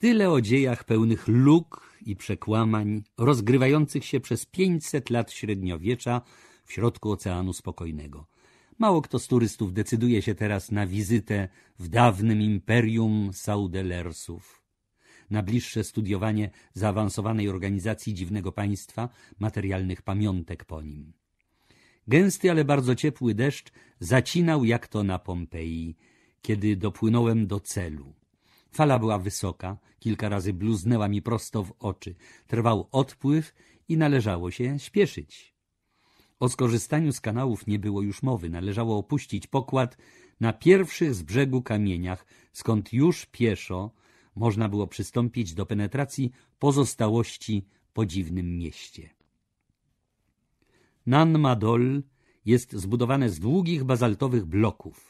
Tyle o dziejach pełnych luk i przekłamań, rozgrywających się przez 500 lat średniowiecza w środku Oceanu Spokojnego. Mało kto z turystów decyduje się teraz na wizytę w dawnym imperium Saudelersów. Na bliższe studiowanie zaawansowanej organizacji dziwnego państwa, materialnych pamiątek po nim. Gęsty, ale bardzo ciepły deszcz zacinał jak to na Pompeji, kiedy dopłynąłem do celu. Fala była wysoka, kilka razy bluznęła mi prosto w oczy. Trwał odpływ i należało się śpieszyć. O skorzystaniu z kanałów nie było już mowy. Należało opuścić pokład na pierwszych z brzegu kamieniach, skąd już pieszo można było przystąpić do penetracji pozostałości po dziwnym mieście. Nan Madol jest zbudowane z długich bazaltowych bloków.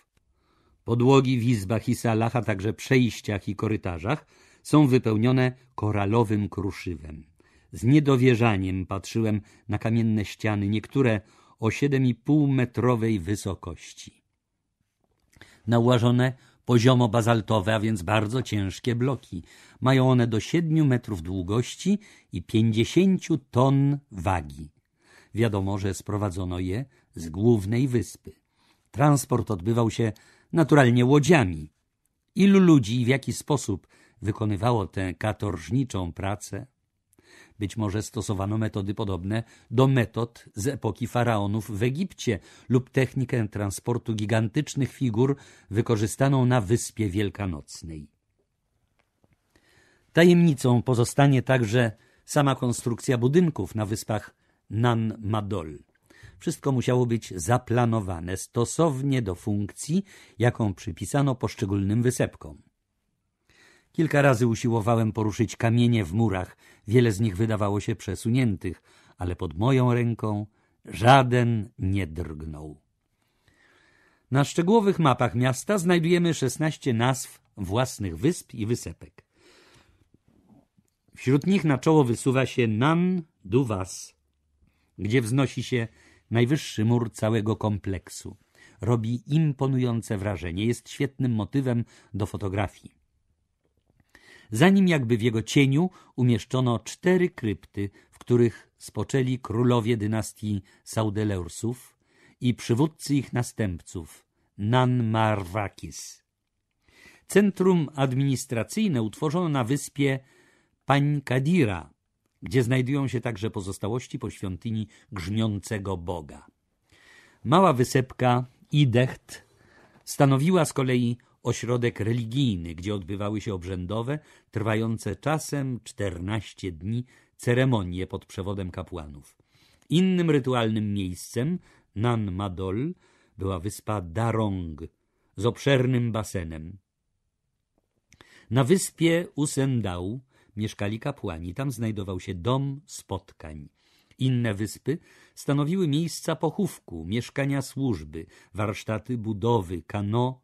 Podłogi w izbach i salach, a także przejściach i korytarzach są wypełnione koralowym kruszywem. Z niedowierzaniem patrzyłem na kamienne ściany, niektóre o 7,5 metrowej wysokości. Nałożone poziomo bazaltowe, a więc bardzo ciężkie bloki. Mają one do 7 metrów długości i 50 ton wagi. Wiadomo, że sprowadzono je z głównej wyspy. Transport odbywał się naturalnie łodziami. Ilu ludzi i w jaki sposób wykonywało tę katorżniczą pracę? Być może stosowano metody podobne do metod z epoki faraonów w Egipcie lub technikę transportu gigantycznych figur wykorzystaną na Wyspie Wielkanocnej. Tajemnicą pozostanie także sama konstrukcja budynków na wyspach Nan Madol. Wszystko musiało być zaplanowane stosownie do funkcji, jaką przypisano poszczególnym wysepkom. Kilka razy usiłowałem poruszyć kamienie w murach, wiele z nich wydawało się przesuniętych, ale pod moją ręką żaden nie drgnął. Na szczegółowych mapach miasta znajdujemy 16 nazw własnych wysp i wysepek. Wśród nich na czoło wysuwa się Nan Duwas, gdzie wznosi się najwyższy mur całego kompleksu. Robi imponujące wrażenie, jest świetnym motywem do fotografii. Za nim jakby w jego cieniu umieszczono cztery krypty, w których spoczęli królowie dynastii Saudeleursów i przywódcy ich następców, Marwakis. Centrum administracyjne utworzono na wyspie Pańkadira, gdzie znajdują się także pozostałości po świątyni grzmiącego Boga. Mała wysepka Idecht stanowiła z kolei ośrodek religijny, gdzie odbywały się obrzędowe, trwające czasem 14 dni ceremonie pod przewodem kapłanów. Innym rytualnym miejscem Nan Madol była wyspa Darong z obszernym basenem. Na wyspie Usendau mieszkali kapłani. Tam znajdował się dom spotkań. Inne wyspy stanowiły miejsca pochówku, mieszkania służby, warsztaty budowy, kano,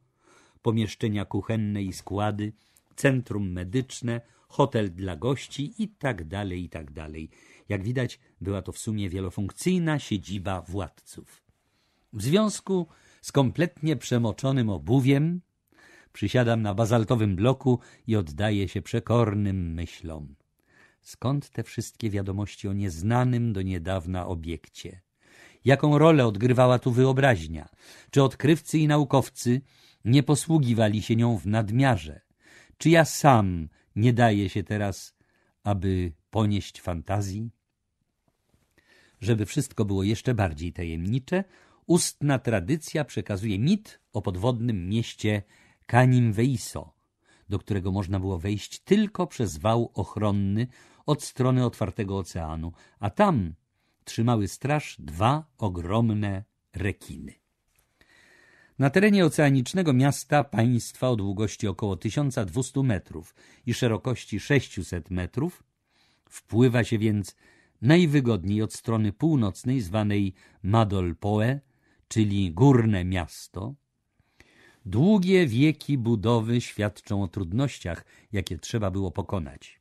pomieszczenia kuchenne i składy, centrum medyczne, hotel dla gości i tak dalej, i tak dalej. Jak widać, była to w sumie wielofunkcyjna siedziba władców. W związku z kompletnie przemoczonym obuwiem Przysiadam na bazaltowym bloku i oddaję się przekornym myślom. Skąd te wszystkie wiadomości o nieznanym do niedawna obiekcie? Jaką rolę odgrywała tu wyobraźnia? Czy odkrywcy i naukowcy nie posługiwali się nią w nadmiarze? Czy ja sam nie daję się teraz, aby ponieść fantazji? Żeby wszystko było jeszcze bardziej tajemnicze, ustna tradycja przekazuje mit o podwodnym mieście Kanim Veiso, do którego można było wejść tylko przez wał ochronny od strony otwartego oceanu, a tam trzymały straż dwa ogromne rekiny. Na terenie oceanicznego miasta państwa o długości około 1200 metrów i szerokości 600 metrów wpływa się więc najwygodniej od strony północnej zwanej Madolpoe, czyli górne miasto, Długie wieki budowy świadczą o trudnościach, jakie trzeba było pokonać.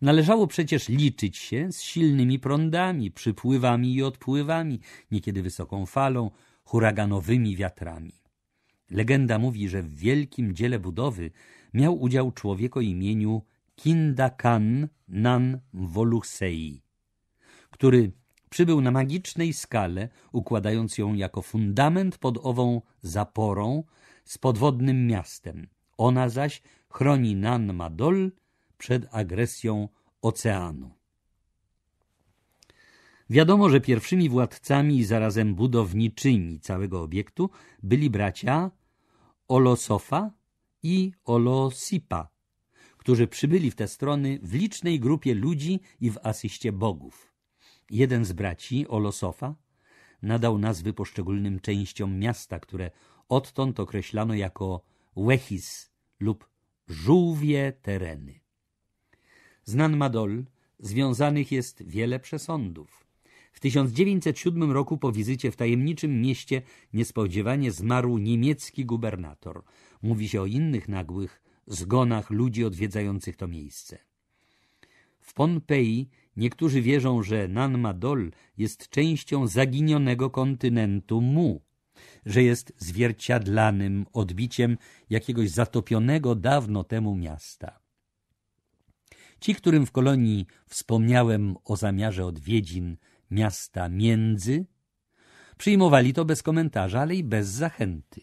Należało przecież liczyć się z silnymi prądami, przypływami i odpływami, niekiedy wysoką falą, huraganowymi wiatrami. Legenda mówi, że w wielkim dziele budowy miał udział człowiek o imieniu Kindakan Nan Volusei, który przybył na magicznej skale, układając ją jako fundament pod ową zaporą z podwodnym miastem. Ona zaś chroni Nan Madol przed agresją oceanu. Wiadomo, że pierwszymi władcami i zarazem budowniczymi całego obiektu byli bracia Olosofa i Olosipa, którzy przybyli w te strony w licznej grupie ludzi i w asyście bogów. Jeden z braci, Olosofa, nadał nazwy poszczególnym częściom miasta, które odtąd określano jako Łechis lub żółwie tereny. Z Nanmadol związanych jest wiele przesądów. W 1907 roku po wizycie w tajemniczym mieście niespodziewanie zmarł niemiecki gubernator. Mówi się o innych nagłych zgonach ludzi odwiedzających to miejsce. W Pompeji Niektórzy wierzą, że Nanmadol jest częścią zaginionego kontynentu Mu, że jest zwierciadlanym odbiciem jakiegoś zatopionego dawno temu miasta. Ci, którym w kolonii wspomniałem o zamiarze odwiedzin miasta Między, przyjmowali to bez komentarza, ale i bez zachęty.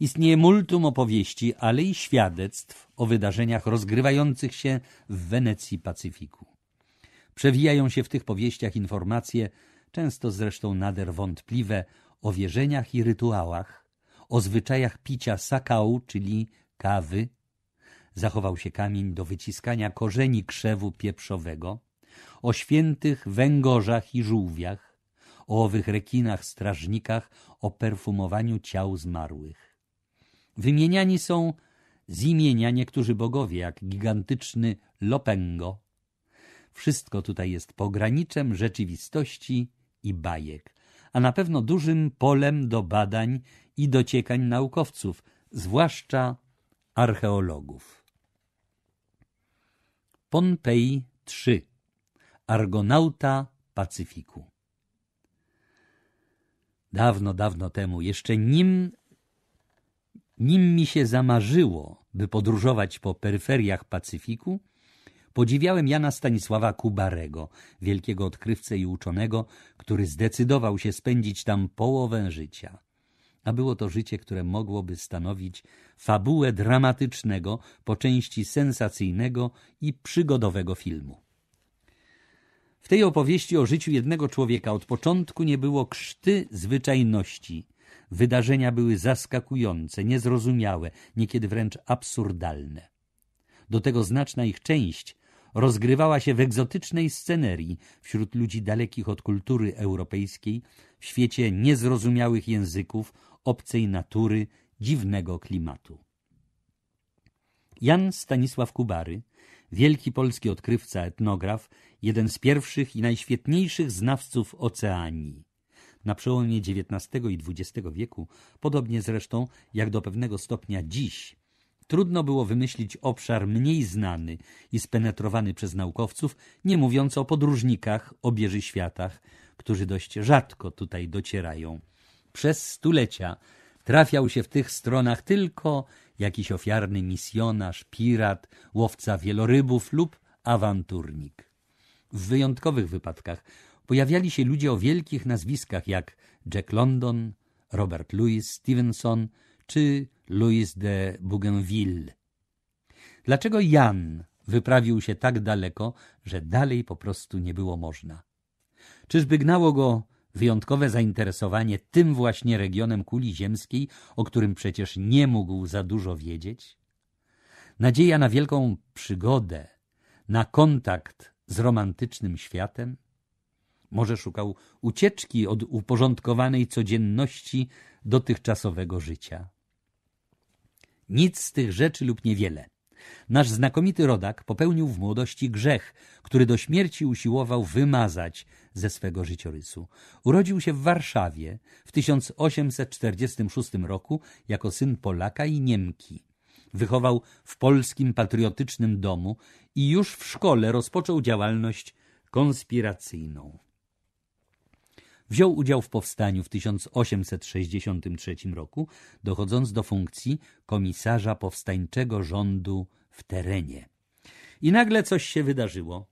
Istnieje multum opowieści, ale i świadectw o wydarzeniach rozgrywających się w Wenecji Pacyfiku. Przewijają się w tych powieściach informacje, często zresztą nader wątpliwe, o wierzeniach i rytuałach, o zwyczajach picia sakału, czyli kawy. Zachował się kamień do wyciskania korzeni krzewu pieprzowego, o świętych węgorzach i żółwiach, o owych rekinach, strażnikach, o perfumowaniu ciał zmarłych. Wymieniani są z imienia niektórzy bogowie, jak gigantyczny Lopengo, wszystko tutaj jest pograniczem rzeczywistości i bajek, a na pewno dużym polem do badań i dociekań naukowców, zwłaszcza archeologów. Pompeji 3 Argonauta Pacyfiku Dawno, dawno temu, jeszcze nim, nim mi się zamarzyło, by podróżować po peryferiach Pacyfiku, Podziwiałem Jana Stanisława Kubarego, wielkiego odkrywcę i uczonego, który zdecydował się spędzić tam połowę życia. A było to życie, które mogłoby stanowić fabułę dramatycznego, po części sensacyjnego i przygodowego filmu. W tej opowieści o życiu jednego człowieka od początku nie było krzty zwyczajności. Wydarzenia były zaskakujące, niezrozumiałe, niekiedy wręcz absurdalne. Do tego znaczna ich część rozgrywała się w egzotycznej scenerii wśród ludzi dalekich od kultury europejskiej, w świecie niezrozumiałych języków, obcej natury, dziwnego klimatu. Jan Stanisław Kubary, wielki polski odkrywca, etnograf, jeden z pierwszych i najświetniejszych znawców oceanii. Na przełomie XIX i XX wieku, podobnie zresztą jak do pewnego stopnia dziś, Trudno było wymyślić obszar mniej znany i spenetrowany przez naukowców, nie mówiąc o podróżnikach, obieży światach, którzy dość rzadko tutaj docierają. Przez stulecia trafiał się w tych stronach tylko jakiś ofiarny misjonarz, pirat, łowca wielorybów lub awanturnik. W wyjątkowych wypadkach pojawiali się ludzie o wielkich nazwiskach jak Jack London, Robert Louis Stevenson, czy Louis de Bougainville. Dlaczego Jan wyprawił się tak daleko, że dalej po prostu nie było można? Czyżby gnało go wyjątkowe zainteresowanie tym właśnie regionem kuli ziemskiej, o którym przecież nie mógł za dużo wiedzieć? Nadzieja na wielką przygodę, na kontakt z romantycznym światem? Może szukał ucieczki od uporządkowanej codzienności dotychczasowego życia. Nic z tych rzeczy lub niewiele. Nasz znakomity rodak popełnił w młodości grzech, który do śmierci usiłował wymazać ze swego życiorysu. Urodził się w Warszawie w 1846 roku jako syn Polaka i Niemki. Wychował w polskim patriotycznym domu i już w szkole rozpoczął działalność konspiracyjną. Wziął udział w powstaniu w 1863 roku, dochodząc do funkcji komisarza powstańczego rządu w terenie. I nagle coś się wydarzyło.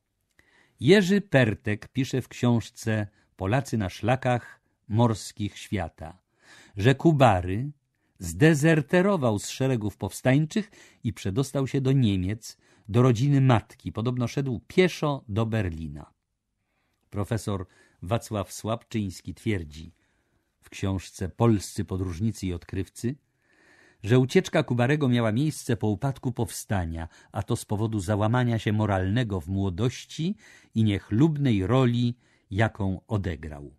Jerzy Pertek pisze w książce Polacy na szlakach morskich świata, że Kubary zdezerterował z szeregów powstańczych i przedostał się do Niemiec, do rodziny matki. Podobno szedł pieszo do Berlina. Profesor Wacław Słabczyński twierdzi w książce Polscy podróżnicy i odkrywcy, że ucieczka Kubarego miała miejsce po upadku powstania, a to z powodu załamania się moralnego w młodości i niechlubnej roli, jaką odegrał.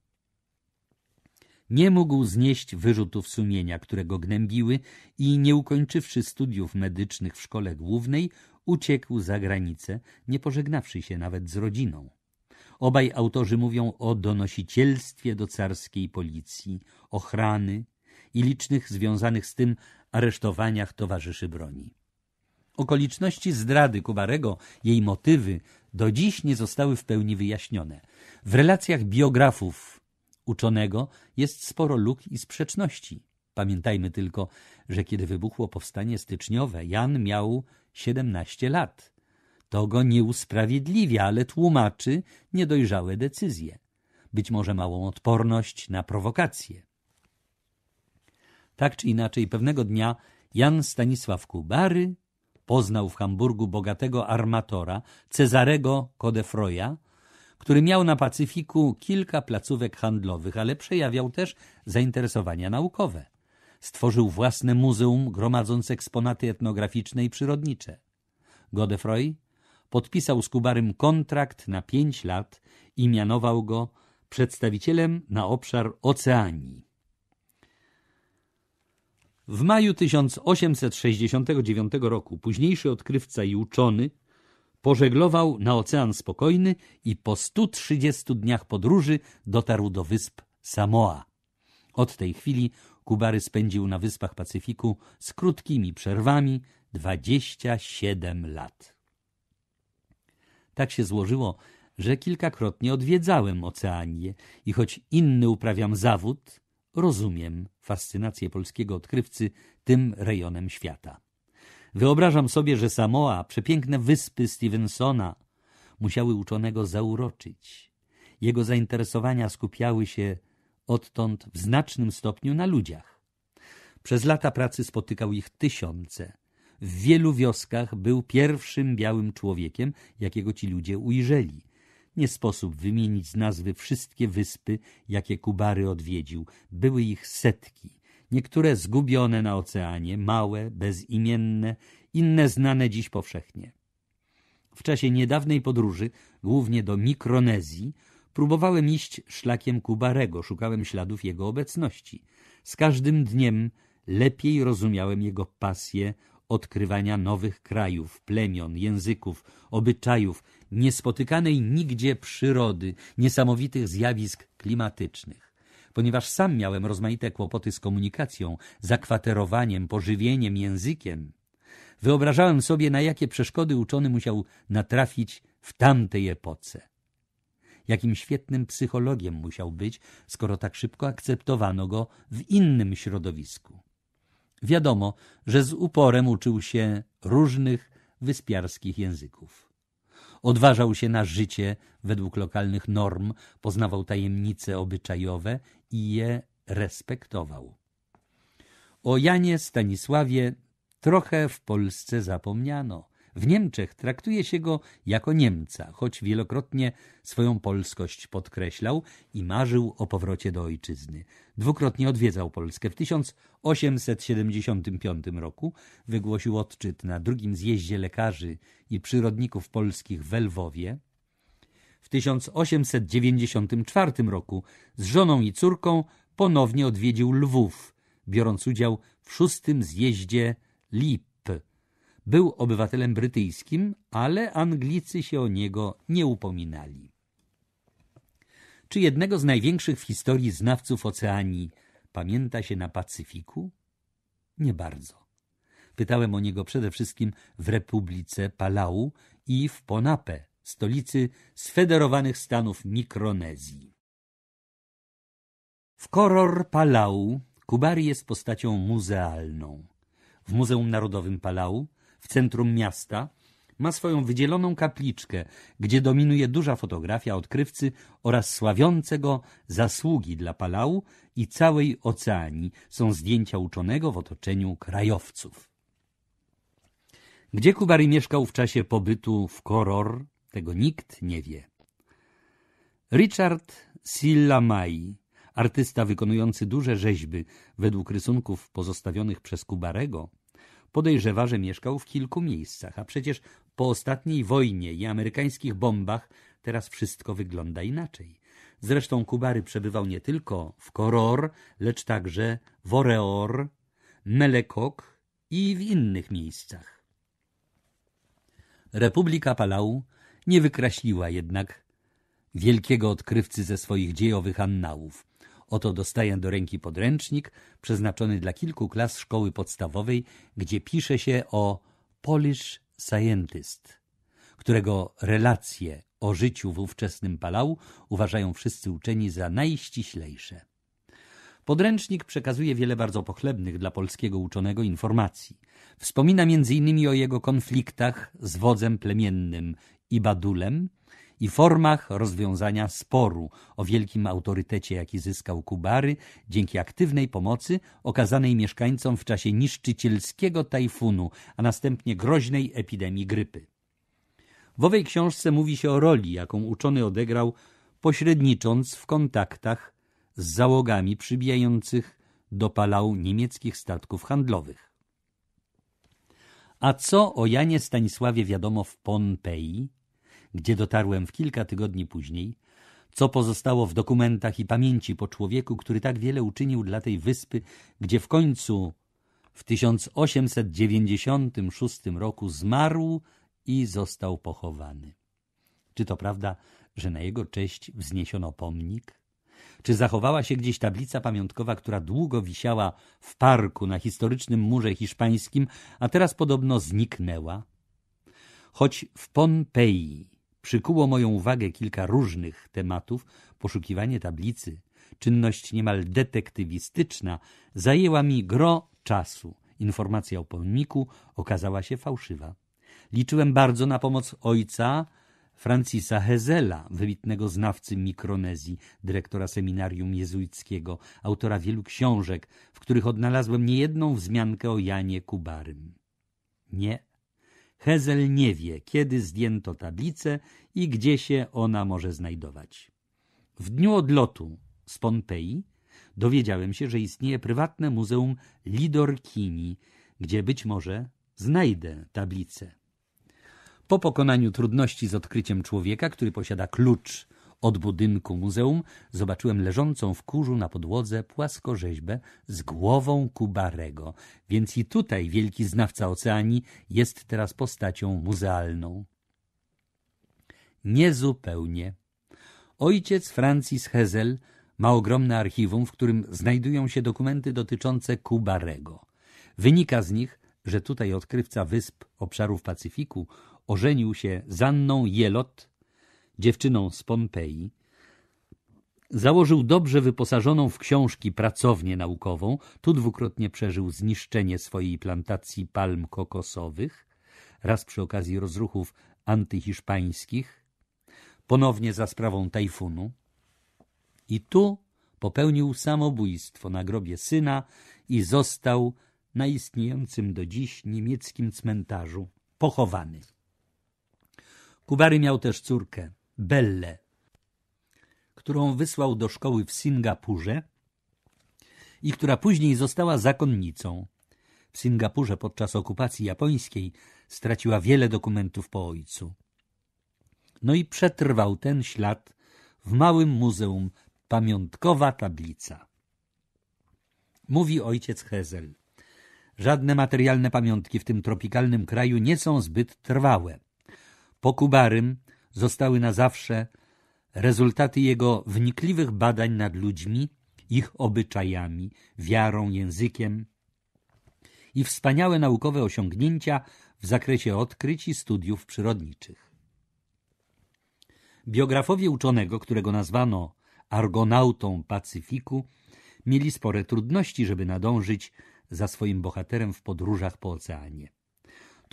Nie mógł znieść wyrzutów sumienia, które go gnębiły i nie ukończywszy studiów medycznych w szkole głównej, uciekł za granicę, nie pożegnawszy się nawet z rodziną. Obaj autorzy mówią o donosicielstwie do carskiej policji, ochrany i licznych związanych z tym aresztowaniach towarzyszy broni. Okoliczności zdrady Kubarego, jej motywy, do dziś nie zostały w pełni wyjaśnione. W relacjach biografów uczonego jest sporo luk i sprzeczności. Pamiętajmy tylko, że kiedy wybuchło powstanie styczniowe, Jan miał 17 lat – to go nie usprawiedliwia, ale tłumaczy niedojrzałe decyzje, być może małą odporność na prowokacje. Tak czy inaczej, pewnego dnia Jan Stanisław Kubary poznał w Hamburgu bogatego armatora Cezarego Kodefroja, który miał na Pacyfiku kilka placówek handlowych, ale przejawiał też zainteresowania naukowe. Stworzył własne muzeum gromadząc eksponaty etnograficzne i przyrodnicze. Godefroy podpisał z Kubarym kontrakt na pięć lat i mianował go przedstawicielem na obszar Oceanii. W maju 1869 roku późniejszy odkrywca i uczony pożeglował na Ocean Spokojny i po 130 dniach podróży dotarł do wysp Samoa. Od tej chwili Kubary spędził na wyspach Pacyfiku z krótkimi przerwami 27 lat. Tak się złożyło, że kilkakrotnie odwiedzałem Oceanię i choć inny uprawiam zawód, rozumiem fascynację polskiego odkrywcy tym rejonem świata. Wyobrażam sobie, że Samoa, przepiękne wyspy Stevensona, musiały uczonego zauroczyć. Jego zainteresowania skupiały się odtąd w znacznym stopniu na ludziach. Przez lata pracy spotykał ich tysiące w wielu wioskach był pierwszym białym człowiekiem, jakiego ci ludzie ujrzeli. Nie sposób wymienić z nazwy wszystkie wyspy, jakie Kubary odwiedził. Były ich setki. Niektóre zgubione na oceanie, małe, bezimienne, inne znane dziś powszechnie. W czasie niedawnej podróży, głównie do Mikronezji, próbowałem iść szlakiem Kubarego, szukałem śladów jego obecności. Z każdym dniem lepiej rozumiałem jego pasję, odkrywania nowych krajów, plemion, języków, obyczajów, niespotykanej nigdzie przyrody, niesamowitych zjawisk klimatycznych. Ponieważ sam miałem rozmaite kłopoty z komunikacją, zakwaterowaniem, pożywieniem, językiem, wyobrażałem sobie, na jakie przeszkody uczony musiał natrafić w tamtej epoce. Jakim świetnym psychologiem musiał być, skoro tak szybko akceptowano go w innym środowisku. Wiadomo, że z uporem uczył się różnych wyspiarskich języków. Odważał się na życie według lokalnych norm, poznawał tajemnice obyczajowe i je respektował. O Janie Stanisławie trochę w Polsce zapomniano. W Niemczech traktuje się go jako Niemca, choć wielokrotnie swoją polskość podkreślał i marzył o powrocie do ojczyzny. Dwukrotnie odwiedzał Polskę. W 1875 roku wygłosił odczyt na drugim zjeździe lekarzy i przyrodników polskich w Lwowie. W 1894 roku z żoną i córką ponownie odwiedził Lwów, biorąc udział w szóstym zjeździe LIP był obywatelem brytyjskim, ale Anglicy się o niego nie upominali. Czy jednego z największych w historii znawców oceanii pamięta się na Pacyfiku? Nie bardzo. Pytałem o niego przede wszystkim w Republice Palau i w Ponape, stolicy sfederowanych stanów Mikronezji. W Koror Palau Kubari jest postacią muzealną. W Muzeum Narodowym Palau w centrum miasta, ma swoją wydzieloną kapliczkę, gdzie dominuje duża fotografia odkrywcy oraz sławiącego zasługi dla Palału i całej Oceanii. Są zdjęcia uczonego w otoczeniu krajowców. Gdzie Kubari mieszkał w czasie pobytu w Koror, tego nikt nie wie. Richard Sillamai, artysta wykonujący duże rzeźby według rysunków pozostawionych przez Kubarego, Podejrzewa, że mieszkał w kilku miejscach, a przecież po ostatniej wojnie i amerykańskich bombach teraz wszystko wygląda inaczej. Zresztą Kubary przebywał nie tylko w Koror, lecz także w Oreor, Melekok i w innych miejscach. Republika Palau nie wykraśliła jednak wielkiego odkrywcy ze swoich dziejowych annałów. Oto dostaję do ręki podręcznik przeznaczony dla kilku klas szkoły podstawowej, gdzie pisze się o Polish Scientist, którego relacje o życiu w ówczesnym Palau uważają wszyscy uczeni za najściślejsze. Podręcznik przekazuje wiele bardzo pochlebnych dla polskiego uczonego informacji. Wspomina m.in. o jego konfliktach z wodzem plemiennym Ibadulem, i formach rozwiązania sporu o wielkim autorytecie, jaki zyskał Kubary dzięki aktywnej pomocy okazanej mieszkańcom w czasie niszczycielskiego tajfunu, a następnie groźnej epidemii grypy. W owej książce mówi się o roli, jaką uczony odegrał, pośrednicząc w kontaktach z załogami przybijających do Palau niemieckich statków handlowych. A co o Janie Stanisławie wiadomo w Pompeji? gdzie dotarłem w kilka tygodni później, co pozostało w dokumentach i pamięci po człowieku, który tak wiele uczynił dla tej wyspy, gdzie w końcu w 1896 roku zmarł i został pochowany. Czy to prawda, że na jego cześć wzniesiono pomnik? Czy zachowała się gdzieś tablica pamiątkowa, która długo wisiała w parku na historycznym murze hiszpańskim, a teraz podobno zniknęła? Choć w Pompeji Przykuło moją uwagę kilka różnych tematów, poszukiwanie tablicy, czynność niemal detektywistyczna, zajęła mi gro czasu. Informacja o pomniku okazała się fałszywa. Liczyłem bardzo na pomoc ojca Francisa Hezela, wybitnego znawcy Mikronezji, dyrektora seminarium jezuickiego, autora wielu książek, w których odnalazłem niejedną wzmiankę o Janie Kubarym. Nie Hezel nie wie, kiedy zdjęto tablicę i gdzie się ona może znajdować. W dniu odlotu z Pompeji dowiedziałem się, że istnieje prywatne muzeum Lidorkini, gdzie być może znajdę tablicę. Po pokonaniu trudności z odkryciem człowieka, który posiada klucz od budynku muzeum zobaczyłem leżącą w kurzu na podłodze płaskorzeźbę z głową Kubarego, więc i tutaj wielki znawca oceanii jest teraz postacią muzealną. Niezupełnie. Ojciec Francis Hezel ma ogromne archiwum, w którym znajdują się dokumenty dotyczące Kubarego. Wynika z nich, że tutaj odkrywca wysp obszarów Pacyfiku ożenił się z Anną Jelot, dziewczyną z Pompeji, założył dobrze wyposażoną w książki pracownię naukową, tu dwukrotnie przeżył zniszczenie swojej plantacji palm kokosowych, raz przy okazji rozruchów antyhiszpańskich, ponownie za sprawą tajfunu. I tu popełnił samobójstwo na grobie syna i został na istniejącym do dziś niemieckim cmentarzu pochowany. Kubary miał też córkę, Belle, którą wysłał do szkoły w Singapurze i która później została zakonnicą. W Singapurze podczas okupacji japońskiej straciła wiele dokumentów po ojcu. No i przetrwał ten ślad w małym muzeum pamiątkowa tablica. Mówi ojciec Hezel. Żadne materialne pamiątki w tym tropikalnym kraju nie są zbyt trwałe. Po Kubarym zostały na zawsze rezultaty jego wnikliwych badań nad ludźmi, ich obyczajami, wiarą, językiem i wspaniałe naukowe osiągnięcia w zakresie odkryć i studiów przyrodniczych. Biografowie uczonego, którego nazwano argonautą Pacyfiku, mieli spore trudności, żeby nadążyć za swoim bohaterem w podróżach po oceanie.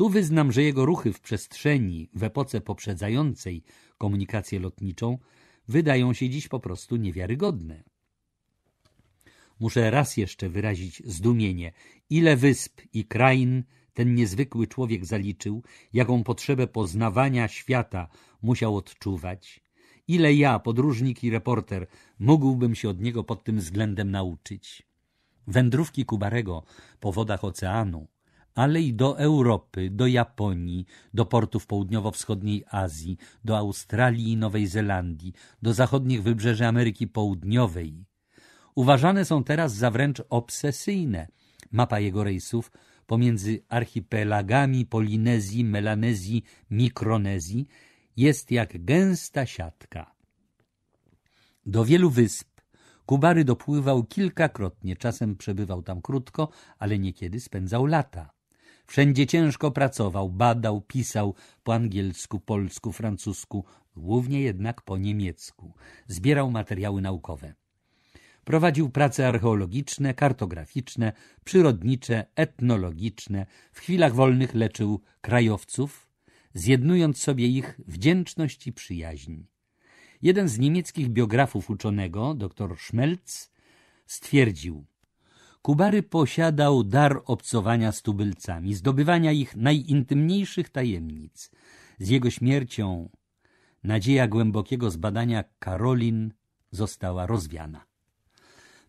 Tu wyznam, że jego ruchy w przestrzeni w epoce poprzedzającej komunikację lotniczą wydają się dziś po prostu niewiarygodne. Muszę raz jeszcze wyrazić zdumienie, ile wysp i krain ten niezwykły człowiek zaliczył, jaką potrzebę poznawania świata musiał odczuwać, ile ja, podróżnik i reporter, mógłbym się od niego pod tym względem nauczyć. Wędrówki Kubarego po wodach oceanu, ale i do Europy, do Japonii, do portów południowo-wschodniej Azji, do Australii i Nowej Zelandii, do zachodnich wybrzeży Ameryki Południowej. Uważane są teraz za wręcz obsesyjne. Mapa jego rejsów pomiędzy archipelagami Polinezji, Melanezji, Mikronezji jest jak gęsta siatka. Do wielu wysp Kubary dopływał kilkakrotnie, czasem przebywał tam krótko, ale niekiedy spędzał lata. Wszędzie ciężko pracował, badał, pisał po angielsku, polsku, francusku, głównie jednak po niemiecku. Zbierał materiały naukowe. Prowadził prace archeologiczne, kartograficzne, przyrodnicze, etnologiczne. W chwilach wolnych leczył krajowców, zjednując sobie ich wdzięczność i przyjaźń. Jeden z niemieckich biografów uczonego, dr Schmelz, stwierdził Kubary posiadał dar obcowania z tubylcami, zdobywania ich najintymniejszych tajemnic. Z jego śmiercią nadzieja głębokiego zbadania Karolin została rozwiana.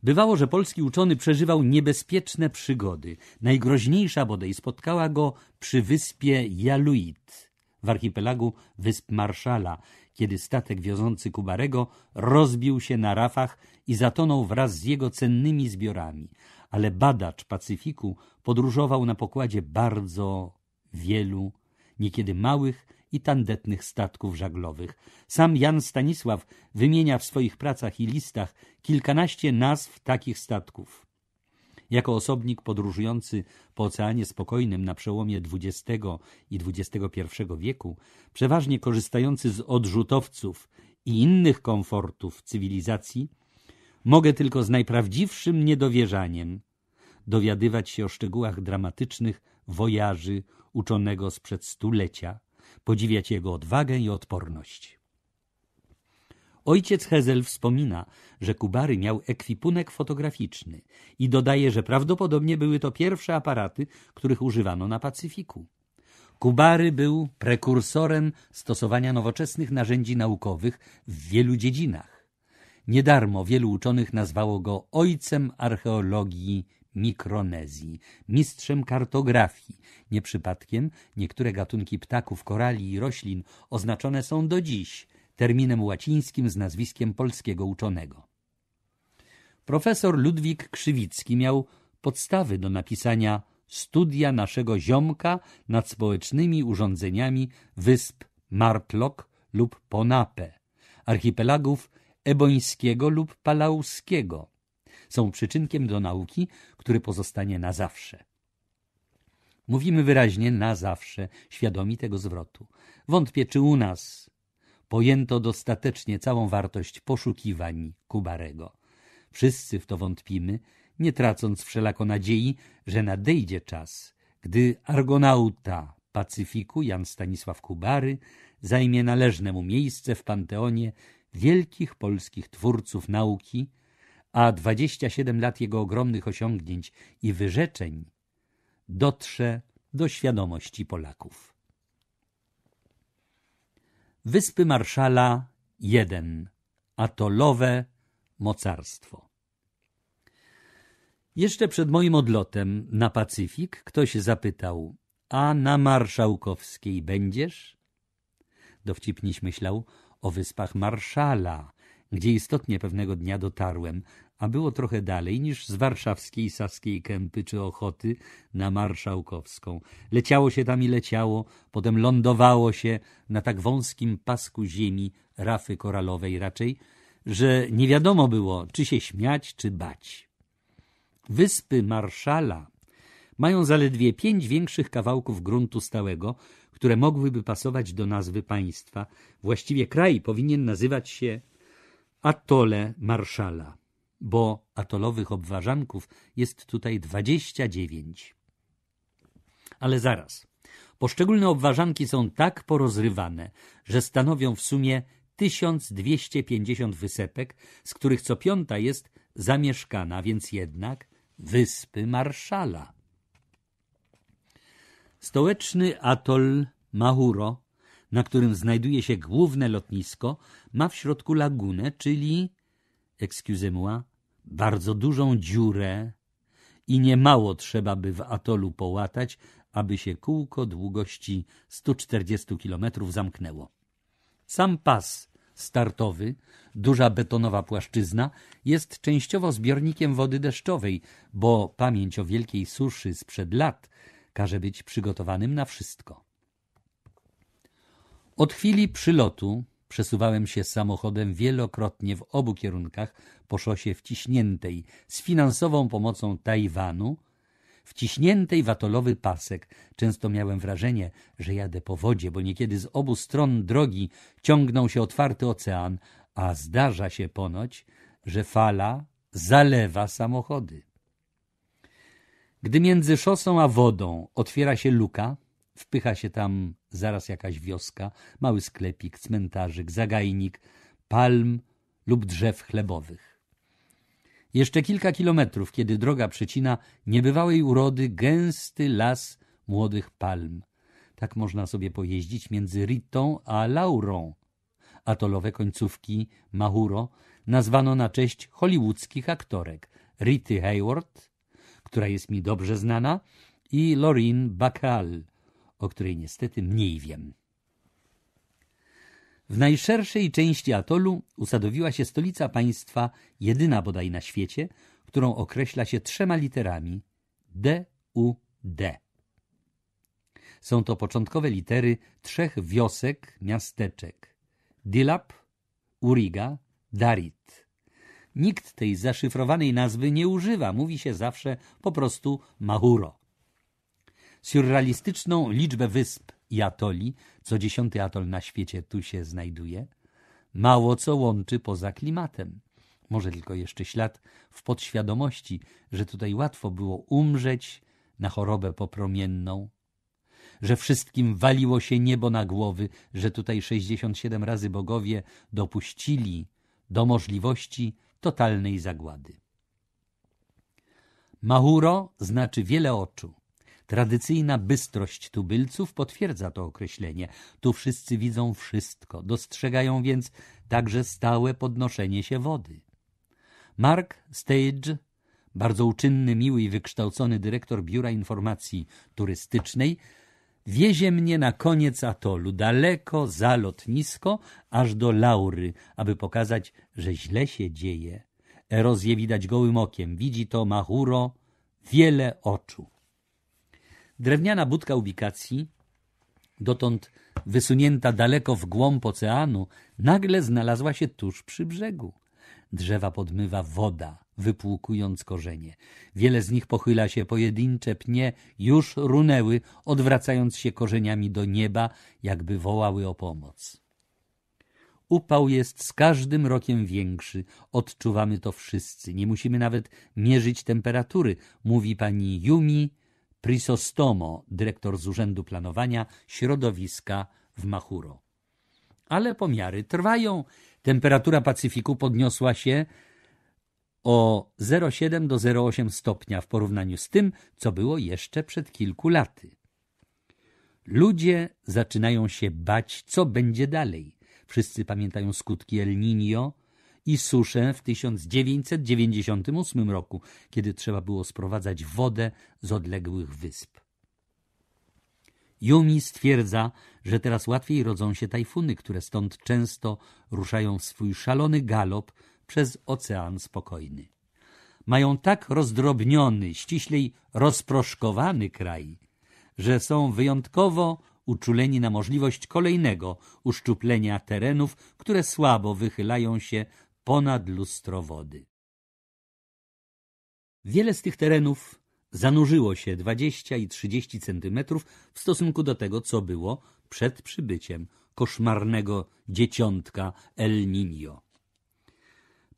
Bywało, że polski uczony przeżywał niebezpieczne przygody. Najgroźniejsza bodaj spotkała go przy wyspie Jaluit w archipelagu Wysp Marszala, kiedy statek wiozący Kubarego rozbił się na rafach i zatonął wraz z jego cennymi zbiorami, ale badacz Pacyfiku podróżował na pokładzie bardzo wielu, niekiedy małych i tandetnych statków żaglowych. Sam Jan Stanisław wymienia w swoich pracach i listach kilkanaście nazw takich statków. Jako osobnik podróżujący po Oceanie Spokojnym na przełomie XX i XXI wieku, przeważnie korzystający z odrzutowców i innych komfortów cywilizacji, Mogę tylko z najprawdziwszym niedowierzaniem dowiadywać się o szczegółach dramatycznych wojaży uczonego sprzed stulecia, podziwiać jego odwagę i odporność. Ojciec Hezel wspomina, że Kubary miał ekwipunek fotograficzny i dodaje, że prawdopodobnie były to pierwsze aparaty, których używano na Pacyfiku. Kubary był prekursorem stosowania nowoczesnych narzędzi naukowych w wielu dziedzinach. Niedarmo wielu uczonych nazwało go ojcem archeologii Mikronezji, mistrzem kartografii. Nieprzypadkiem niektóre gatunki ptaków, korali i roślin oznaczone są do dziś terminem łacińskim z nazwiskiem polskiego uczonego. Profesor Ludwik Krzywicki miał podstawy do napisania studia naszego ziomka nad społecznymi urządzeniami wysp Martlok lub Ponape, archipelagów ebońskiego lub palauskiego. Są przyczynkiem do nauki, który pozostanie na zawsze. Mówimy wyraźnie na zawsze, świadomi tego zwrotu. Wątpię, czy u nas pojęto dostatecznie całą wartość poszukiwań Kubarego. Wszyscy w to wątpimy, nie tracąc wszelako nadziei, że nadejdzie czas, gdy argonauta Pacyfiku Jan Stanisław Kubary zajmie należne mu miejsce w panteonie wielkich polskich twórców nauki, a 27 lat jego ogromnych osiągnięć i wyrzeczeń dotrze do świadomości Polaków. Wyspy Marszala 1. Atolowe mocarstwo. Jeszcze przed moim odlotem na Pacyfik ktoś zapytał, a na marszałkowskiej będziesz? Dowcipniś myślał, o wyspach Marszala, gdzie istotnie pewnego dnia dotarłem, a było trochę dalej niż z warszawskiej Saskiej Kępy czy Ochoty na Marszałkowską. Leciało się tam i leciało, potem lądowało się na tak wąskim pasku ziemi rafy koralowej raczej, że nie wiadomo było, czy się śmiać, czy bać. Wyspy Marszala mają zaledwie pięć większych kawałków gruntu stałego, które mogłyby pasować do nazwy państwa. Właściwie kraj powinien nazywać się Atole Marszala, bo atolowych obważanków jest tutaj 29. Ale zaraz. Poszczególne obważanki są tak porozrywane, że stanowią w sumie 1250 wysepek, z których co piąta jest zamieszkana, więc jednak wyspy Marszala. Stołeczny atol Mahuro, na którym znajduje się główne lotnisko, ma w środku lagunę, czyli, excusez-moi, bardzo dużą dziurę i niemało trzeba by w atolu połatać, aby się kółko długości 140 km zamknęło. Sam pas startowy, duża betonowa płaszczyzna, jest częściowo zbiornikiem wody deszczowej, bo pamięć o wielkiej suszy sprzed lat – każe być przygotowanym na wszystko. Od chwili przylotu przesuwałem się samochodem wielokrotnie w obu kierunkach po szosie wciśniętej z finansową pomocą Tajwanu, wciśniętej w atolowy pasek. Często miałem wrażenie, że jadę po wodzie, bo niekiedy z obu stron drogi ciągnął się otwarty ocean, a zdarza się ponoć, że fala zalewa samochody. Gdy między szosą a wodą otwiera się luka, wpycha się tam zaraz jakaś wioska, mały sklepik, cmentarzyk, zagajnik, palm lub drzew chlebowych. Jeszcze kilka kilometrów, kiedy droga przecina niebywałej urody gęsty las młodych palm. Tak można sobie pojeździć między Ritą a Laurą. Atolowe końcówki Mahuro nazwano na cześć hollywoodzkich aktorek Rity Hayward która jest mi dobrze znana, i Lorin Bacall, o której niestety mniej wiem. W najszerszej części atolu usadowiła się stolica państwa, jedyna bodaj na świecie, którą określa się trzema literami DUD. Są to początkowe litery trzech wiosek, miasteczek: Dilap, Uriga, Darit. Nikt tej zaszyfrowanej nazwy nie używa, mówi się zawsze po prostu Mahuro. Surrealistyczną liczbę wysp i atoli, co dziesiąty atol na świecie tu się znajduje, mało co łączy poza klimatem. Może tylko jeszcze ślad w podświadomości, że tutaj łatwo było umrzeć na chorobę popromienną, że wszystkim waliło się niebo na głowy, że tutaj 67 razy bogowie dopuścili do możliwości totalnej zagłady. Mahuro znaczy wiele oczu. Tradycyjna bystrość tubylców potwierdza to określenie. Tu wszyscy widzą wszystko, dostrzegają więc także stałe podnoszenie się wody. Mark Stage, bardzo uczynny, miły i wykształcony dyrektor Biura Informacji Turystycznej, Wiezie mnie na koniec atolu, daleko za lotnisko, aż do Laury, aby pokazać, że źle się dzieje. Erozję widać gołym okiem, widzi to Mahuro, wiele oczu. Drewniana budka ubikacji, dotąd wysunięta daleko w głąb oceanu, nagle znalazła się tuż przy brzegu. Drzewa podmywa woda, wypłukując korzenie. Wiele z nich pochyla się, pojedyncze pnie już runęły, odwracając się korzeniami do nieba, jakby wołały o pomoc. Upał jest z każdym rokiem większy, odczuwamy to wszyscy. Nie musimy nawet mierzyć temperatury, mówi pani Yumi Prisostomo, dyrektor z Urzędu Planowania Środowiska w Machuro. Ale pomiary trwają Temperatura Pacyfiku podniosła się o 0,7 do 0,8 stopnia w porównaniu z tym, co było jeszcze przed kilku laty. Ludzie zaczynają się bać, co będzie dalej. Wszyscy pamiętają skutki El Niño i suszę w 1998 roku, kiedy trzeba było sprowadzać wodę z odległych wysp. Yumi stwierdza, że teraz łatwiej rodzą się tajfuny, które stąd często ruszają w swój szalony galop przez Ocean Spokojny. Mają tak rozdrobniony, ściślej rozproszkowany kraj, że są wyjątkowo uczuleni na możliwość kolejnego uszczuplenia terenów, które słabo wychylają się ponad lustro wody. Wiele z tych terenów zanurzyło się 20 i 30 centymetrów w stosunku do tego, co było przed przybyciem koszmarnego dzieciątka El Niño.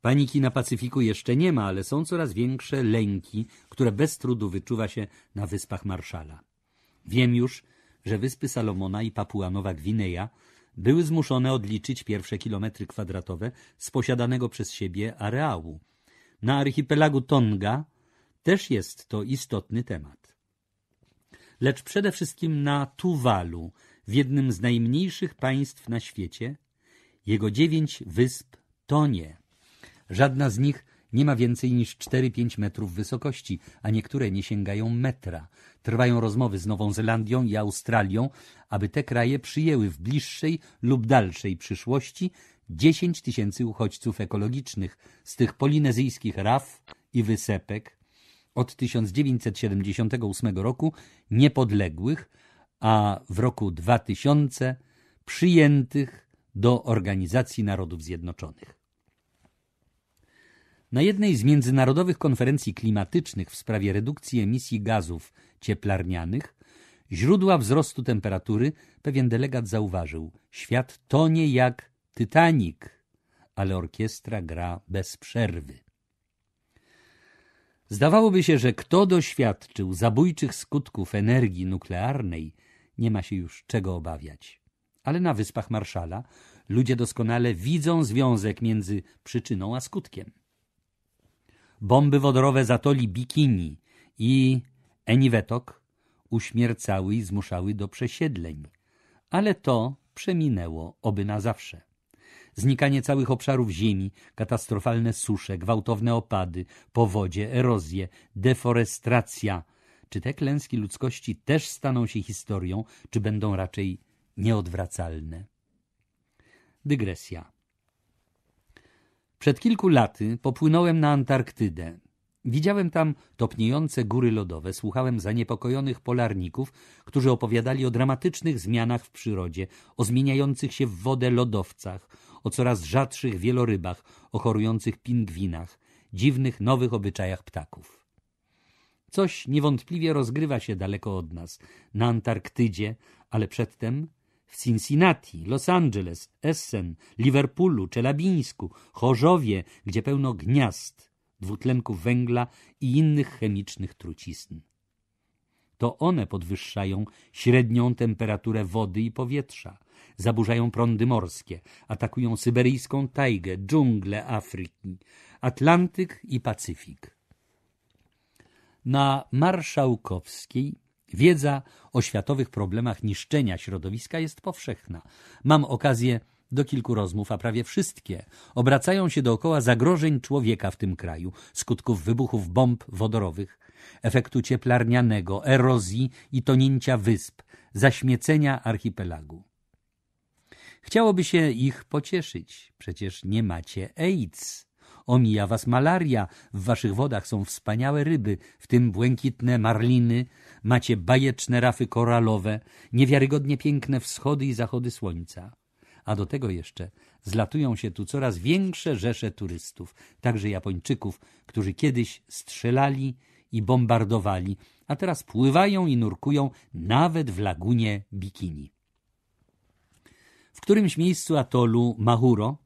Paniki na Pacyfiku jeszcze nie ma, ale są coraz większe lęki, które bez trudu wyczuwa się na Wyspach Marszala. Wiem już, że Wyspy Salomona i Papua Nowa Gwinea były zmuszone odliczyć pierwsze kilometry kwadratowe z posiadanego przez siebie areału. Na archipelagu Tonga też jest to istotny temat. Lecz przede wszystkim na Tuwalu, w jednym z najmniejszych państw na świecie, jego dziewięć wysp tonie. Żadna z nich nie ma więcej niż 4-5 metrów wysokości, a niektóre nie sięgają metra. Trwają rozmowy z Nową Zelandią i Australią, aby te kraje przyjęły w bliższej lub dalszej przyszłości 10 tysięcy uchodźców ekologicznych z tych polinezyjskich raf i wysepek, od 1978 roku niepodległych, a w roku 2000 przyjętych do Organizacji Narodów Zjednoczonych. Na jednej z międzynarodowych konferencji klimatycznych w sprawie redukcji emisji gazów cieplarnianych, źródła wzrostu temperatury, pewien delegat zauważył: Świat tonie jak Titanic, ale orkiestra gra bez przerwy. Zdawałoby się, że kto doświadczył zabójczych skutków energii nuklearnej, nie ma się już czego obawiać. Ale na Wyspach Marszala ludzie doskonale widzą związek między przyczyną a skutkiem. Bomby wodorowe zatoli Bikini i Eniwetok uśmiercały i zmuszały do przesiedleń, ale to przeminęło oby na zawsze znikanie całych obszarów ziemi, katastrofalne susze, gwałtowne opady, powodzie, erozje, deforestacja. Czy te klęski ludzkości też staną się historią, czy będą raczej nieodwracalne? Dygresja. Przed kilku laty popłynąłem na Antarktydę. Widziałem tam topniejące góry lodowe, słuchałem zaniepokojonych polarników, którzy opowiadali o dramatycznych zmianach w przyrodzie, o zmieniających się w wodę lodowcach, o coraz rzadszych wielorybach, o chorujących pingwinach, dziwnych nowych obyczajach ptaków. Coś niewątpliwie rozgrywa się daleko od nas, na Antarktydzie, ale przedtem w Cincinnati, Los Angeles, Essen, Liverpoolu, Czelabińsku, Chorzowie, gdzie pełno gniazd, dwutlenku węgla i innych chemicznych trucizn. To one podwyższają średnią temperaturę wody i powietrza, zaburzają prądy morskie, atakują syberyjską tajgę, dżunglę Afryki, Atlantyk i Pacyfik. Na Marszałkowskiej wiedza o światowych problemach niszczenia środowiska jest powszechna. Mam okazję do kilku rozmów, a prawie wszystkie, obracają się dookoła zagrożeń człowieka w tym kraju, skutków wybuchów bomb wodorowych, efektu cieplarnianego, erozji i tonięcia wysp, zaśmiecenia archipelagu. Chciałoby się ich pocieszyć, przecież nie macie AIDS. Omija was malaria, w waszych wodach są wspaniałe ryby, w tym błękitne marliny, macie bajeczne rafy koralowe, niewiarygodnie piękne wschody i zachody słońca. A do tego jeszcze zlatują się tu coraz większe rzesze turystów, także Japończyków, którzy kiedyś strzelali i bombardowali, a teraz pływają i nurkują nawet w lagunie bikini. W którymś miejscu atolu Mahuro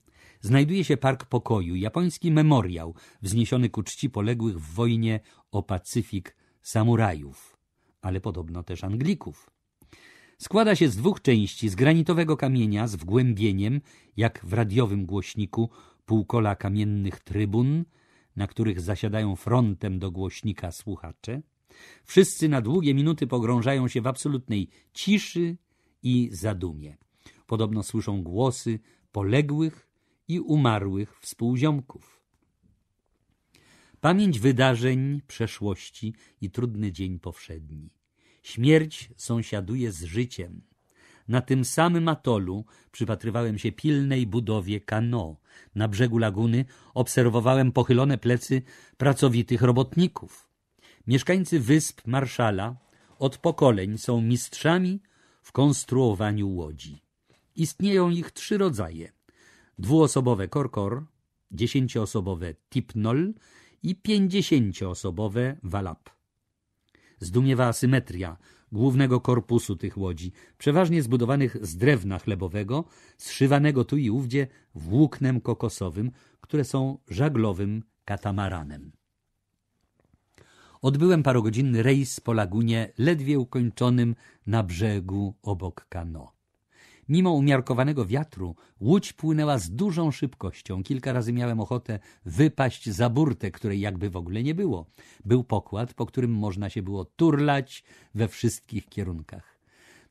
znajduje się Park Pokoju, japoński memoriał wzniesiony ku czci poległych w wojnie o Pacyfik samurajów, ale podobno też Anglików. Składa się z dwóch części, z granitowego kamienia z wgłębieniem, jak w radiowym głośniku, półkola kamiennych trybun, na których zasiadają frontem do głośnika słuchacze. Wszyscy na długie minuty pogrążają się w absolutnej ciszy i zadumie podobno słyszą głosy poległych i umarłych współziomków. Pamięć wydarzeń przeszłości i trudny dzień powszedni. Śmierć sąsiaduje z życiem. Na tym samym atolu przypatrywałem się pilnej budowie kano. Na brzegu laguny obserwowałem pochylone plecy pracowitych robotników. Mieszkańcy wysp Marszala od pokoleń są mistrzami w konstruowaniu łodzi. Istnieją ich trzy rodzaje. Dwuosobowe korkor, dziesięcioosobowe tipnol i pięćdziesięcioosobowe walap. Zdumiewa asymetria głównego korpusu tych łodzi, przeważnie zbudowanych z drewna chlebowego, zszywanego tu i ówdzie włóknem kokosowym, które są żaglowym katamaranem. Odbyłem parogodzinny rejs po lagunie, ledwie ukończonym na brzegu obok kano. Mimo umiarkowanego wiatru, łódź płynęła z dużą szybkością. Kilka razy miałem ochotę wypaść za burtę, której jakby w ogóle nie było. Był pokład, po którym można się było turlać we wszystkich kierunkach.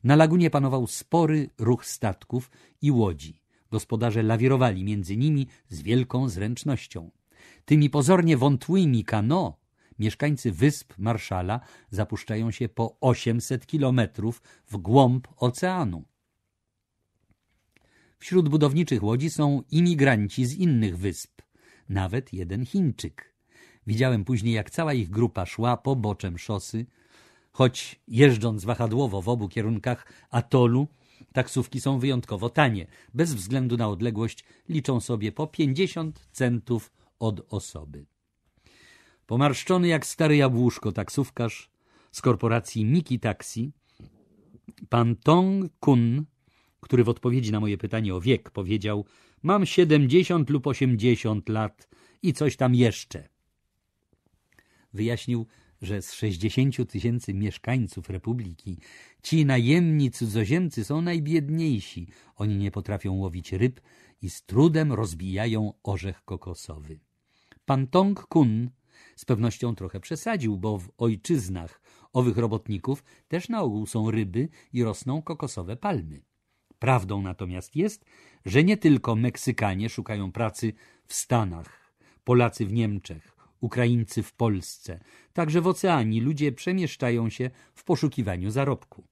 Na lagunie panował spory ruch statków i łodzi. Gospodarze lawirowali między nimi z wielką zręcznością. Tymi pozornie wątłymi kano mieszkańcy wysp Marszala zapuszczają się po 800 kilometrów w głąb oceanu. Wśród budowniczych łodzi są imigranci z innych wysp, nawet jeden Chińczyk. Widziałem później, jak cała ich grupa szła po boczem szosy, choć jeżdżąc wahadłowo w obu kierunkach atolu, taksówki są wyjątkowo tanie. Bez względu na odległość liczą sobie po 50 centów od osoby. Pomarszczony jak stary jabłuszko taksówkarz z korporacji Miki Taxi, pan Tong Kun który w odpowiedzi na moje pytanie o wiek powiedział mam siedemdziesiąt lub osiemdziesiąt lat i coś tam jeszcze. Wyjaśnił, że z sześćdziesięciu tysięcy mieszkańców republiki ci najemni cudzoziemcy są najbiedniejsi. Oni nie potrafią łowić ryb i z trudem rozbijają orzech kokosowy. Pan Tong Kun z pewnością trochę przesadził, bo w ojczyznach owych robotników też na ogół są ryby i rosną kokosowe palmy. Prawdą natomiast jest, że nie tylko Meksykanie szukają pracy w Stanach, Polacy w Niemczech, Ukraińcy w Polsce, także w oceanii ludzie przemieszczają się w poszukiwaniu zarobku.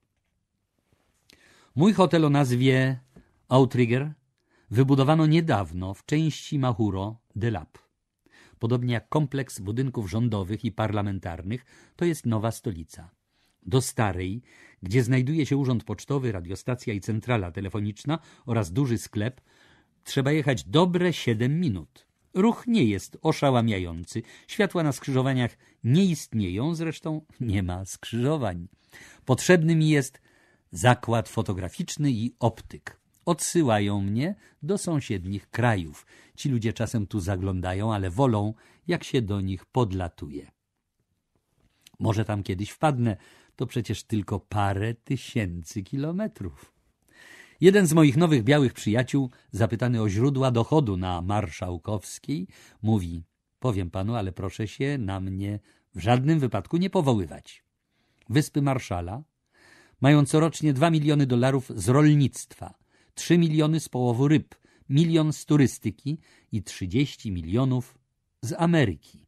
Mój hotel o nazwie Outrigger wybudowano niedawno w części Mahuro de Lap. Podobnie jak kompleks budynków rządowych i parlamentarnych, to jest nowa stolica. Do starej, gdzie znajduje się urząd pocztowy, radiostacja i centrala telefoniczna oraz duży sklep, trzeba jechać dobre 7 minut. Ruch nie jest oszałamiający, światła na skrzyżowaniach nie istnieją, zresztą nie ma skrzyżowań. Potrzebny mi jest zakład fotograficzny i optyk. Odsyłają mnie do sąsiednich krajów. Ci ludzie czasem tu zaglądają, ale wolą, jak się do nich podlatuje. Może tam kiedyś wpadnę, to przecież tylko parę tysięcy kilometrów. Jeden z moich nowych białych przyjaciół, zapytany o źródła dochodu na marszałkowskiej, mówi: Powiem panu, ale proszę się na mnie w żadnym wypadku nie powoływać. Wyspy Marszala mają corocznie 2 miliony dolarów z rolnictwa, 3 miliony z połowu ryb, milion z turystyki i 30 milionów z Ameryki.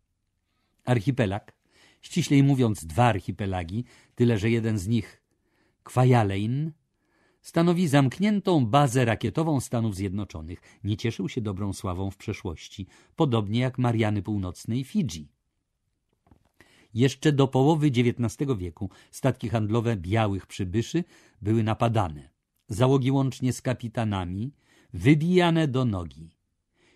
Archipelag ściślej mówiąc dwa archipelagi, tyle że jeden z nich, Kwajalein, stanowi zamkniętą bazę rakietową Stanów Zjednoczonych. Nie cieszył się dobrą sławą w przeszłości, podobnie jak Mariany Północne i Fidżi. Jeszcze do połowy XIX wieku statki handlowe białych przybyszy były napadane. Załogi łącznie z kapitanami wybijane do nogi.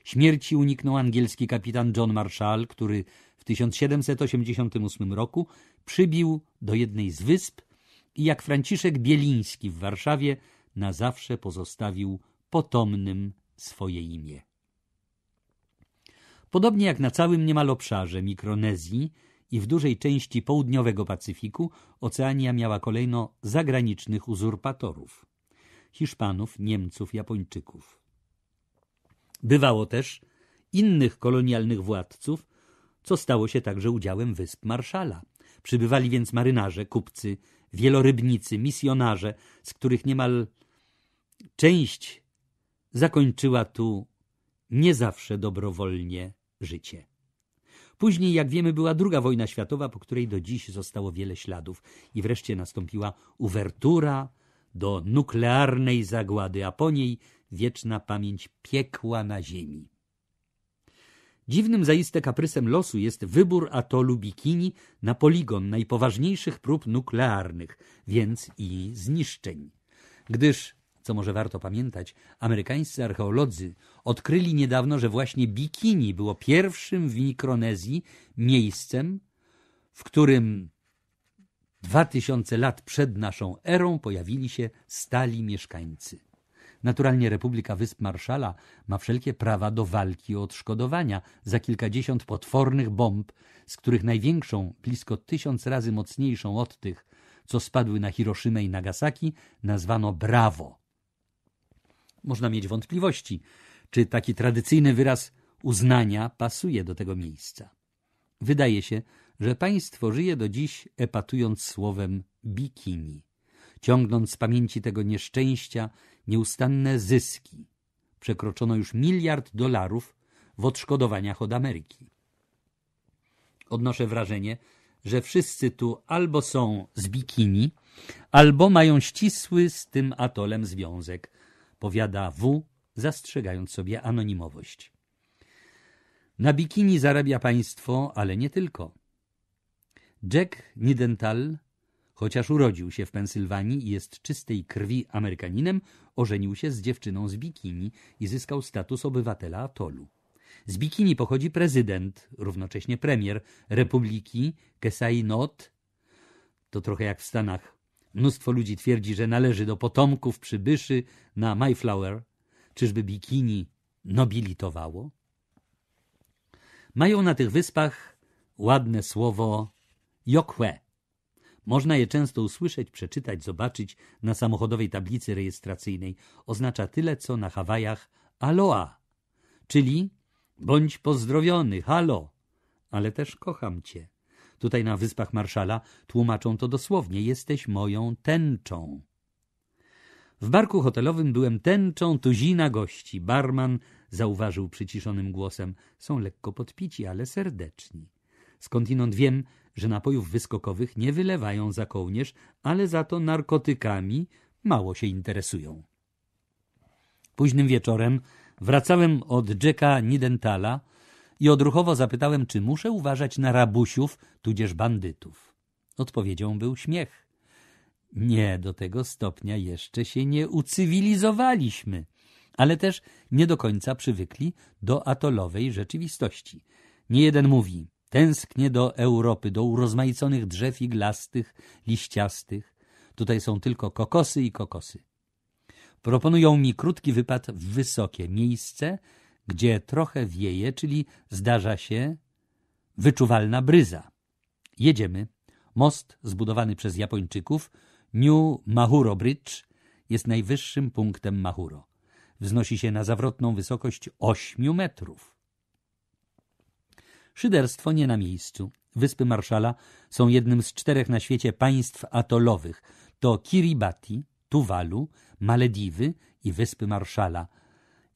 Śmierci uniknął angielski kapitan John Marshall, który w 1788 roku przybił do jednej z wysp i jak Franciszek Bieliński w Warszawie na zawsze pozostawił potomnym swoje imię. Podobnie jak na całym niemal obszarze Mikronezji i w dużej części południowego Pacyfiku, Oceania miała kolejno zagranicznych uzurpatorów. Hiszpanów, Niemców, Japończyków. Bywało też innych kolonialnych władców, co stało się także udziałem Wysp Marszala. Przybywali więc marynarze, kupcy, wielorybnicy, misjonarze, z których niemal część zakończyła tu nie zawsze dobrowolnie życie. Później, jak wiemy, była druga wojna światowa, po której do dziś zostało wiele śladów i wreszcie nastąpiła uwertura do nuklearnej zagłady, a po niej wieczna pamięć piekła na ziemi. Dziwnym zaiste kaprysem losu jest wybór atolu Bikini na poligon najpoważniejszych prób nuklearnych, więc i zniszczeń. Gdyż, co może warto pamiętać, amerykańscy archeolodzy odkryli niedawno, że właśnie Bikini było pierwszym w Mikronezji miejscem, w którym dwa tysiące lat przed naszą erą pojawili się stali mieszkańcy. Naturalnie Republika Wysp Marszala ma wszelkie prawa do walki o odszkodowania za kilkadziesiąt potwornych bomb, z których największą, blisko tysiąc razy mocniejszą od tych, co spadły na Hiroszymę i Nagasaki, nazwano brawo. Można mieć wątpliwości, czy taki tradycyjny wyraz uznania pasuje do tego miejsca. Wydaje się, że państwo żyje do dziś epatując słowem bikini, ciągnąc z pamięci tego nieszczęścia nieustanne zyski. Przekroczono już miliard dolarów w odszkodowaniach od Ameryki. Odnoszę wrażenie, że wszyscy tu albo są z bikini, albo mają ścisły z tym atolem związek, powiada W, zastrzegając sobie anonimowość. Na bikini zarabia państwo, ale nie tylko. Jack Nidental, chociaż urodził się w Pensylwanii i jest czystej krwi Amerykaninem, ożenił się z dziewczyną z bikini i zyskał status obywatela atolu. Z bikini pochodzi prezydent, równocześnie premier republiki Kesai Not. To trochę jak w Stanach. Mnóstwo ludzi twierdzi, że należy do potomków przybyszy na Mayflower. Czyżby bikini nobilitowało? Mają na tych wyspach ładne słowo jokwe, można je często usłyszeć, przeczytać, zobaczyć na samochodowej tablicy rejestracyjnej. Oznacza tyle, co na Hawajach aloa, czyli bądź pozdrowiony, halo, ale też kocham cię. Tutaj na Wyspach Marszala tłumaczą to dosłownie, jesteś moją tęczą. W barku hotelowym byłem tęczą tuzina gości. Barman zauważył przyciszonym głosem, są lekko podpici, ale serdeczni. Skądinąd wiem, że napojów wyskokowych nie wylewają za kołnierz, ale za to narkotykami mało się interesują. Późnym wieczorem wracałem od Jacka Nidentala i odruchowo zapytałem, czy muszę uważać na rabusiów, tudzież bandytów. Odpowiedzią był śmiech. Nie, do tego stopnia jeszcze się nie ucywilizowaliśmy, ale też nie do końca przywykli do atolowej rzeczywistości. Nie jeden mówi, Tęsknię do Europy, do urozmaiconych drzew iglastych, liściastych. Tutaj są tylko kokosy i kokosy. Proponują mi krótki wypad w wysokie miejsce, gdzie trochę wieje, czyli zdarza się wyczuwalna bryza. Jedziemy. Most zbudowany przez Japończyków, New Mahuro Bridge, jest najwyższym punktem Mahuro. Wznosi się na zawrotną wysokość 8 metrów. Szyderstwo nie na miejscu. Wyspy Marszala są jednym z czterech na świecie państw atolowych. To Kiribati, Tuwalu, Malediwy i Wyspy Marszala.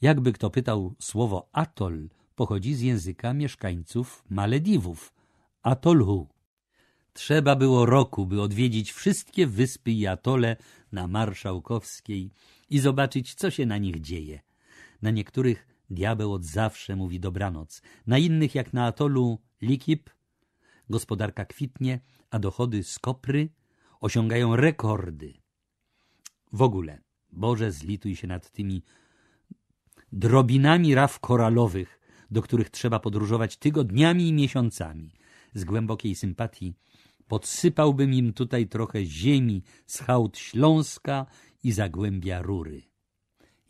Jakby kto pytał, słowo atol pochodzi z języka mieszkańców Malediwów. Atolhu. Trzeba było roku, by odwiedzić wszystkie wyspy i atole na Marszałkowskiej i zobaczyć, co się na nich dzieje. Na niektórych Diabeł od zawsze mówi dobranoc. Na innych, jak na atolu Likip, gospodarka kwitnie, a dochody z kopry osiągają rekordy. W ogóle, Boże, zlituj się nad tymi drobinami raf koralowych, do których trzeba podróżować tygodniami i miesiącami. Z głębokiej sympatii podsypałbym im tutaj trochę ziemi z hałd Śląska i zagłębia Rury.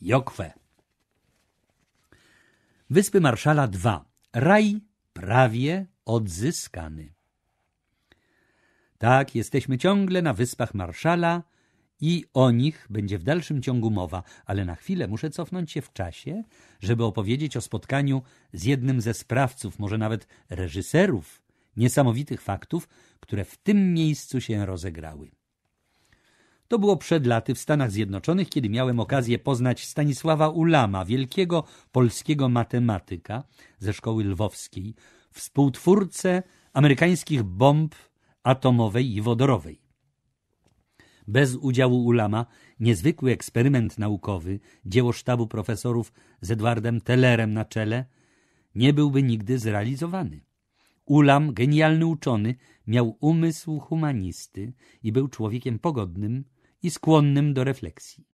Jokwe! Wyspy Marszala 2. Raj prawie odzyskany. Tak, jesteśmy ciągle na Wyspach Marszala i o nich będzie w dalszym ciągu mowa, ale na chwilę muszę cofnąć się w czasie, żeby opowiedzieć o spotkaniu z jednym ze sprawców, może nawet reżyserów niesamowitych faktów, które w tym miejscu się rozegrały. To było przed laty w Stanach Zjednoczonych, kiedy miałem okazję poznać Stanisława Ulama, wielkiego polskiego matematyka ze szkoły lwowskiej, współtwórcę amerykańskich bomb atomowej i wodorowej. Bez udziału Ulama niezwykły eksperyment naukowy, dzieło sztabu profesorów z Edwardem Tellerem na czele, nie byłby nigdy zrealizowany. Ulam, genialny uczony, miał umysł humanisty i był człowiekiem pogodnym, i skłonnym do refleksji.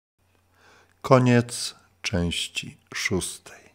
Koniec części szóstej.